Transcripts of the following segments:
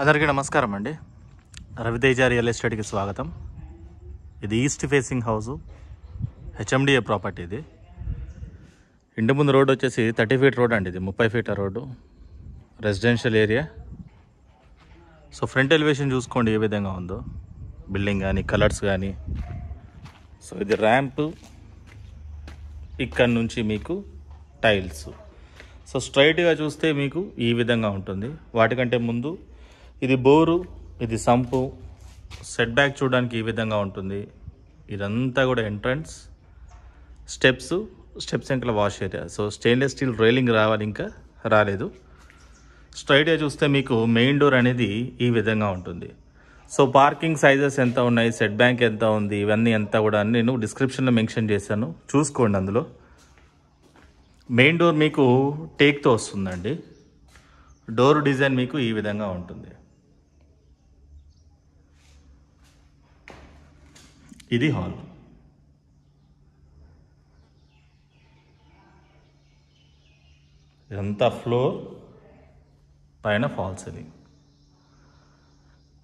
అందరికీ నమస్కారం అండి రవితేజ రియల్ ఎస్టేట్కి స్వాగతం ఇది east facing house HMDA property ఇది ఇంటి ముందు రోడ్ వచ్చేసి థర్టీ ఫీట్ రోడ్ అండి ఇది ముప్పై feet road residential area so front elevation చూసుకోండి ఏ విధంగా ఉందో బిల్డింగ్ కానీ కలర్స్ కానీ సో ఇది ర్యాంప్ ఇక్కడ నుంచి మీకు టైల్స్ సో స్ట్రైట్గా చూస్తే మీకు ఈ విధంగా ఉంటుంది వాటికంటే ముందు ఇది బోరు ఇది సంపు సెట్ బ్యాక్ చూడడానికి ఈ విధంగా ఉంటుంది ఇదంతా కూడా ఎంట్రన్స్ స్టెప్స్ స్టెప్స్ వెంకల wash area so stainless steel railing రావాలి ఇంకా రాలేదు స్ట్రైట్గా చూస్తే మీకు మెయిన్ డోర్ అనేది ఈ విధంగా ఉంటుంది సో పార్కింగ్ సైజెస్ ఎంత ఉన్నాయి సెట్ బ్యాంక్ ఎంత ఉంది ఇవన్నీ ఎంత కూడా నేను డిస్క్రిప్షన్లో మెన్షన్ చేశాను చూసుకోండి అందులో మెయిన్ డోర్ మీకు టేక్తో వస్తుందండి డోర్ డిజైన్ మీకు ఈ విధంగా ఉంటుంది ఇది హాల్ ఇదంతా ఫ్లోర్ పైన ఫాల్ సీలింగ్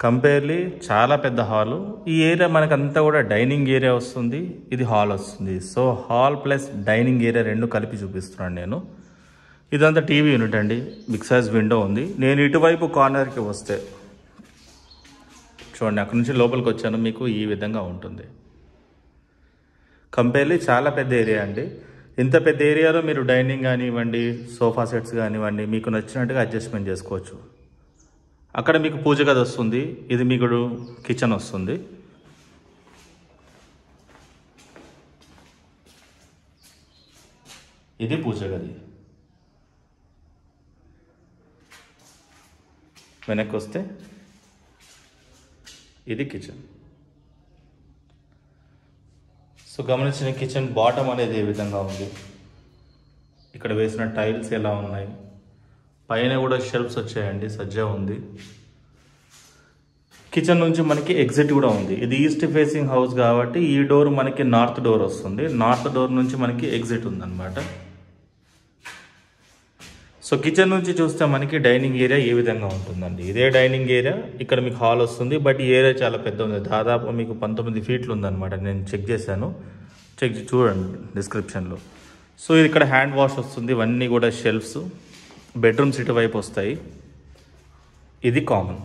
కంపేర్లీ చాలా పెద్ద హాలు ఈ ఏరియా మనకు అంతా కూడా డైనింగ్ ఏరియా వస్తుంది ఇది హాల్ వస్తుంది so hall plus dining area రెండు కలిపి చూపిస్తున్నాను నేను ఇదంతా టీవీ యూనిట్ అండి బిగ్ సైజ్ విండో ఉంది నేను ఇటువైపు కార్నర్కి వస్తే చూడండి అక్కడి నుంచి లోపలికి వచ్చాను మీకు ఈ విధంగా ఉంటుంది కంపేర్లీ చాలా పెద్ద ఏరియా అండి ఇంత పెద్ద ఏరియాలో మీరు డైనింగ్ కానివ్వండి సోఫా సెట్స్ కానివ్వండి మీకు నచ్చినట్టుగా అడ్జస్ట్మెంట్ చేసుకోవచ్చు అక్కడ మీకు పూజ గది వస్తుంది ఇది మీకు కిచెన్ వస్తుంది ఇది పూజ గది వెనక్కి వస్తే ఇది కిచెన్ సో గమనించిన కిచెన్ బాటమ్ అనేది ఏ విధంగా ఉంది ఇక్కడ వేసిన టైల్స్ ఎలా ఉన్నాయి పైన కూడా షెల్ఫ్స్ వచ్చాయండి సజ్జా ఉంది కిచెన్ నుంచి మనకి ఎగ్జిట్ కూడా ఉంది ఇది ఈస్ట్ ఫేసింగ్ హౌస్ కాబట్టి ఈ డోర్ మనకి నార్త్ డోర్ వస్తుంది నార్త్ డోర్ నుంచి మనకి ఎగ్జిట్ ఉందన్నమాట సో కిచెన్ నుంచి చూస్తే మనకి డైనింగ్ ఏరియా ఏ విధంగా ఉంటుందండి ఇదే డైనింగ్ ఏరియా ఇక్కడ మీకు హాల్ వస్తుంది బట్ ఈ ఏరియా చాలా పెద్ద ఉంది దాదాపు మీకు పంతొమ్మిది ఫీట్లు ఉందన్నమాట నేను చెక్ చేశాను చెక్ చూడండి డిస్క్రిప్షన్లో సో ఇది ఇక్కడ హ్యాండ్ వాష్ వస్తుంది ఇవన్నీ కూడా షెల్ఫ్స్ బెడ్రూమ్స్ ఇటువైపు వస్తాయి ఇది కామన్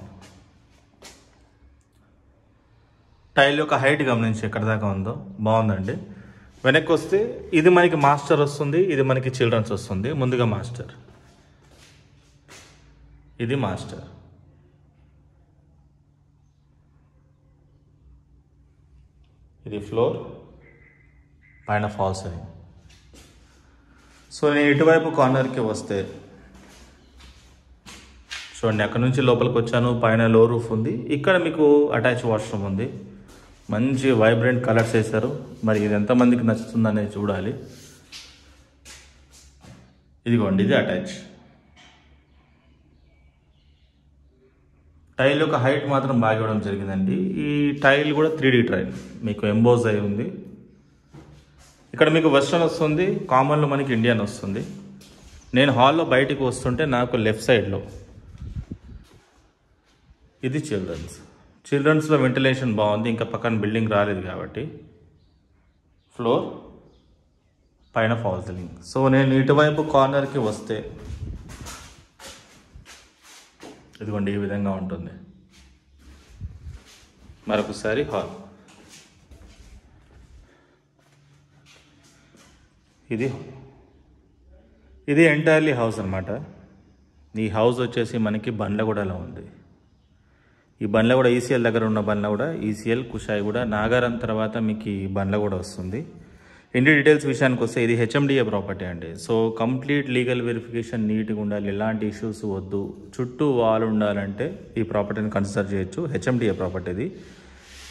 టైల్ యొక్క హైట్ గమనించి ఎక్కడ దాకా ఉందో బాగుందండి వెనక్కి వస్తే ఇది మనకి మాస్టర్ వస్తుంది ఇది మనకి చిల్డ్రన్స్ వస్తుంది ముందుగా మాస్టర్ ఇది మాస్టర్ ఇది ఫ్లోర్ పైన ఫాల్స్ అని సో నేను ఇటువైపు కార్నర్కి వస్తే చూడండి అక్కడ నుంచి లోపలికి వచ్చాను పైన లో రూఫ్ ఉంది ఇక్కడ మీకు అటాచ్ వాష్రూమ్ ఉంది మంచి వైబ్రెంట్ కలర్స్ వేశారు మరి ఇది ఎంతమందికి నచ్చుతుందనేది చూడాలి ఇదిగోండి ఇది అటాచ్ టైల్ యొక్క హైట్ మాత్రం బాగా ఇవ్వడం జరిగిందండి ఈ టైల్ కూడా త్రీ డీ టైల్ మీకు ఎంబోజ్ అయి ఉంది ఇక్కడ మీకు వెస్ట్రన్ వస్తుంది కామన్లో మనకి ఇండియన్ వస్తుంది నేను హాల్లో బయటికి వస్తుంటే నాకు లెఫ్ట్ సైడ్లో ఇది చిల్డ్రన్స్ చిల్డ్రన్స్లో వెంటిలేషన్ బాగుంది ఇంకా పక్కన బిల్డింగ్ రాలేదు కాబట్టి ఫ్లోర్ పైన ఫాల్ సో నేను ఇటువైపు కార్నర్కి వస్తే ఇదిగోండి ఈ విధంగా ఉంటుంది మరొకసారి హాల్ ఇది ఇది ఎంటైర్లీ హౌస్ అనమాట ఈ హౌస్ వచ్చేసి మనకి బండ్లగూడలో ఉంది ఈ బండ్ల కూడా ఈసీఎల్ e దగ్గర ఉన్న బండ్ల కూడా ఈసీఎల్ e కుషాయిగూడ నాగారం తర్వాత మీకు ఈ బండ్ల కూడా వస్తుంది ఇంటి డీటెయిల్స్ విషయానికి వస్తే ఇది హెచ్ఎండిఏ ప్రాపర్టీ అండి సో కంప్లీట్ లీగల్ వెరిఫికేషన్ నీట్గా ఉండాలి ఎలాంటి ఇష్యూస్ వద్దు చుట్టూ వాళ్ళు ఉండాలంటే ఈ ప్రాపర్టీని కన్సిడర్ చేయొచ్చు హెచ్ఎండిఏ ప్రాపర్టీ ఇది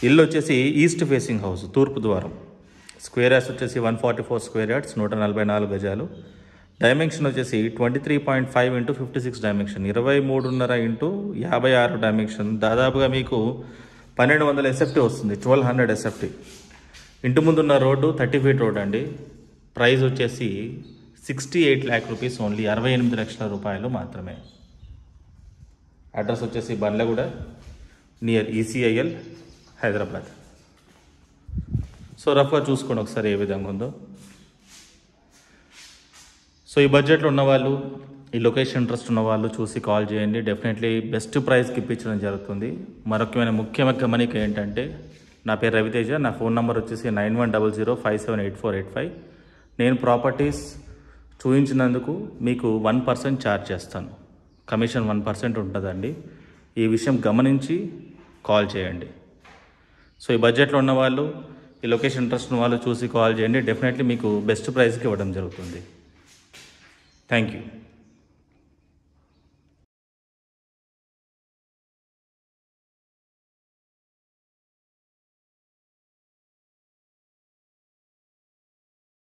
ఇల్లు వచ్చేసి ఈస్ట్ ఫేసింగ్ హౌస్ తూర్పు ద్వారం స్క్వేర్ యార్డ్స్ వచ్చేసి one forty four square yards నూట నలభై నాలుగు గజాలు డైమెన్షన్ వచ్చేసి twenty three point five into fifty six dimension ఇరవై మూడున్నర ఇంటూ యాభై ఆరు డైమెన్షన్ దాదాపుగా మీకు పన్నెండు వందల ఎస్ఎఫ్టీ వస్తుంది ట్వెల్వ్ హండ్రెడ్ ఎస్ఎఫ్టీ ఇంటి ముందున్న రోడ్డు థర్టీ ఫీట్ రోడ్ అండి ప్రైస్ వచ్చేసి sixty eight lakh rupees only అరవై ఎనిమిది లక్షల రూపాయలు మాత్రమే అడ్రస్ వచ్చేసి Bandlaguda near ECIL Hyderabad so రఫ్గా చూసుకోండి ఒకసారి ఏ విధంగా ఉందో సో ఈ బడ్జెట్లో ఉన్నవాళ్ళు ఈ లొకేషన్ ఇంట్రెస్ట్ ఉన్నవాళ్ళు చూసి కాల్ చేయండి డెఫినెట్లీ బెస్ట్ ప్రైస్కి ఇప్పించడం జరుగుతుంది మరొకమైన ముఖ్యమైన గమనిక ఏంటంటే నా పేరు రవితేజ నా ఫోన్ నెంబర్ వచ్చేసి nine one double zero five seven eight four eight five నేను ప్రాపర్టీస్ చూపించినందుకు మీకు వన్ పర్సెంట్ ఛార్జ్ చేస్తాను కమిషన్ వన్ పర్సెంట్ ఉంటుందండి ఈ విషయం గమనించి కాల్ చేయండి సో ఈ బడ్జెట్లో ఉన్న వాళ్ళు ఈ లొకేషన్ ఇంట్రెస్ట్ ఉన్న వాళ్ళు చూసి కాల్ చేయండి డెఫినెట్లీ మీకు బెస్ట్ ప్రైస్కి ఇవ్వడం జరుగుతుంది థ్యాంక్ యూ